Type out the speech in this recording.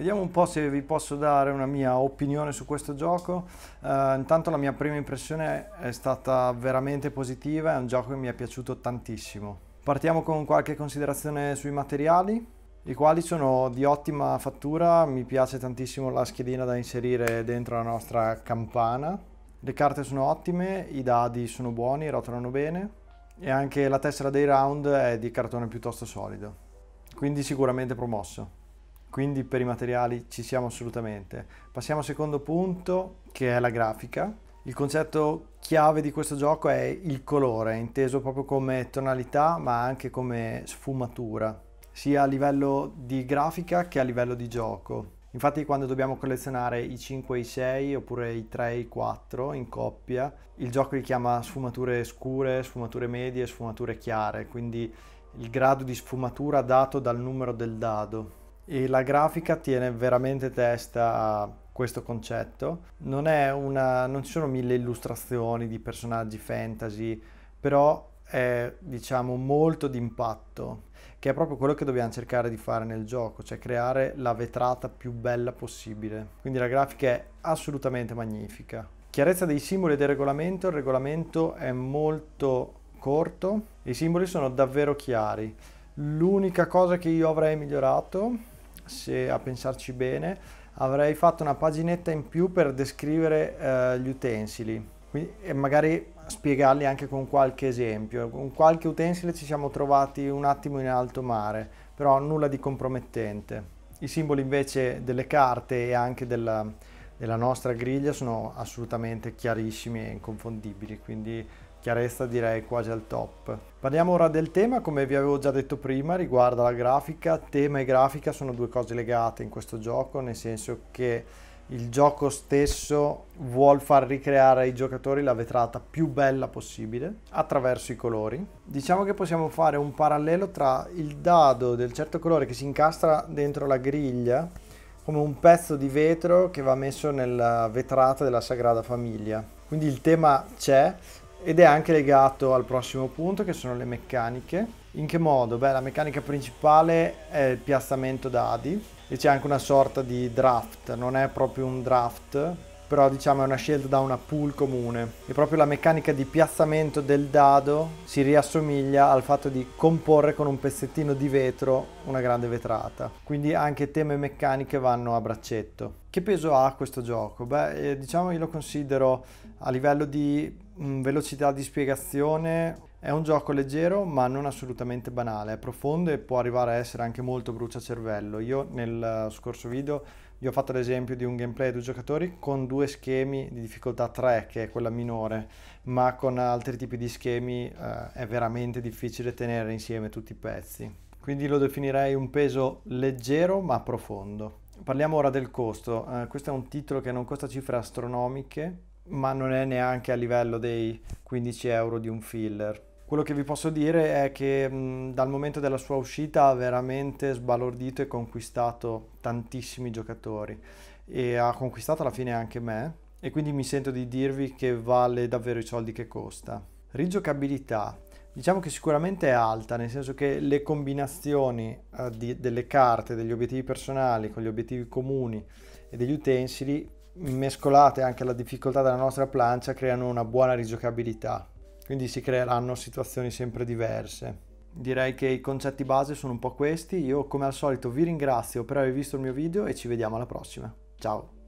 Vediamo un po' se vi posso dare una mia opinione su questo gioco. Uh, intanto la mia prima impressione è stata veramente positiva, è un gioco che mi è piaciuto tantissimo. Partiamo con qualche considerazione sui materiali i quali sono di ottima fattura, mi piace tantissimo la schedina da inserire dentro la nostra campana, le carte sono ottime, i dadi sono buoni, rotolano bene e anche la tessera dei round è di cartone piuttosto solido, quindi sicuramente promosso quindi per i materiali ci siamo assolutamente. Passiamo al secondo punto che è la grafica. Il concetto chiave di questo gioco è il colore, inteso proprio come tonalità ma anche come sfumatura, sia a livello di grafica che a livello di gioco. Infatti quando dobbiamo collezionare i 5 e i 6 oppure i 3 e i 4 in coppia, il gioco li chiama sfumature scure, sfumature medie, sfumature chiare, quindi il grado di sfumatura dato dal numero del dado e la grafica tiene veramente testa a questo concetto. Non, una, non ci sono mille illustrazioni di personaggi fantasy, però è diciamo molto d'impatto, che è proprio quello che dobbiamo cercare di fare nel gioco, cioè creare la vetrata più bella possibile. Quindi la grafica è assolutamente magnifica. Chiarezza dei simboli e del regolamento, il regolamento è molto corto, i simboli sono davvero chiari. L'unica cosa che io avrei migliorato se a pensarci bene, avrei fatto una paginetta in più per descrivere eh, gli utensili Quindi, e magari spiegarli anche con qualche esempio. Con qualche utensile ci siamo trovati un attimo in alto mare, però nulla di compromettente. I simboli invece delle carte e anche della, della nostra griglia sono assolutamente chiarissimi e inconfondibili, quindi chiarezza direi quasi al top. Parliamo ora del tema, come vi avevo già detto prima, riguarda la grafica. Tema e grafica sono due cose legate in questo gioco, nel senso che il gioco stesso vuol far ricreare ai giocatori la vetrata più bella possibile attraverso i colori. Diciamo che possiamo fare un parallelo tra il dado del certo colore che si incastra dentro la griglia come un pezzo di vetro che va messo nella vetrata della Sagrada Famiglia. Quindi il tema c'è, ed è anche legato al prossimo punto che sono le meccaniche. In che modo? Beh, la meccanica principale è il piazzamento dadi e c'è anche una sorta di draft, non è proprio un draft, però diciamo è una scelta da una pool comune e proprio la meccanica di piazzamento del dado si riassomiglia al fatto di comporre con un pezzettino di vetro una grande vetrata quindi anche tema e meccaniche vanno a braccetto che peso ha questo gioco? beh eh, diciamo io lo considero a livello di Mm, velocità di spiegazione. È un gioco leggero ma non assolutamente banale, è profondo e può arrivare a essere anche molto bruciacervello. Io nel eh, scorso video vi ho fatto l'esempio di un gameplay a due giocatori con due schemi di difficoltà 3 che è quella minore, ma con altri tipi di schemi eh, è veramente difficile tenere insieme tutti i pezzi. Quindi lo definirei un peso leggero ma profondo. Parliamo ora del costo. Eh, questo è un titolo che non costa cifre astronomiche, ma non è neanche a livello dei 15 euro di un filler. Quello che vi posso dire è che mh, mm, dal momento della sua uscita ha veramente sbalordito e conquistato tantissimi giocatori e ha conquistato alla fine anche me e quindi mi sento di dirvi che vale davvero i soldi che costa. Rigiocabilità. Diciamo che sicuramente è alta, nel senso che le combinazioni eh, di, delle carte, degli obiettivi personali con gli obiettivi comuni e degli utensili mescolate anche alla difficoltà della nostra plancia creano una buona rigiocabilità, quindi si creeranno situazioni sempre diverse. Direi che i concetti base sono un po' questi, io come al solito vi ringrazio per aver visto il mio video e ci vediamo alla prossima. Ciao!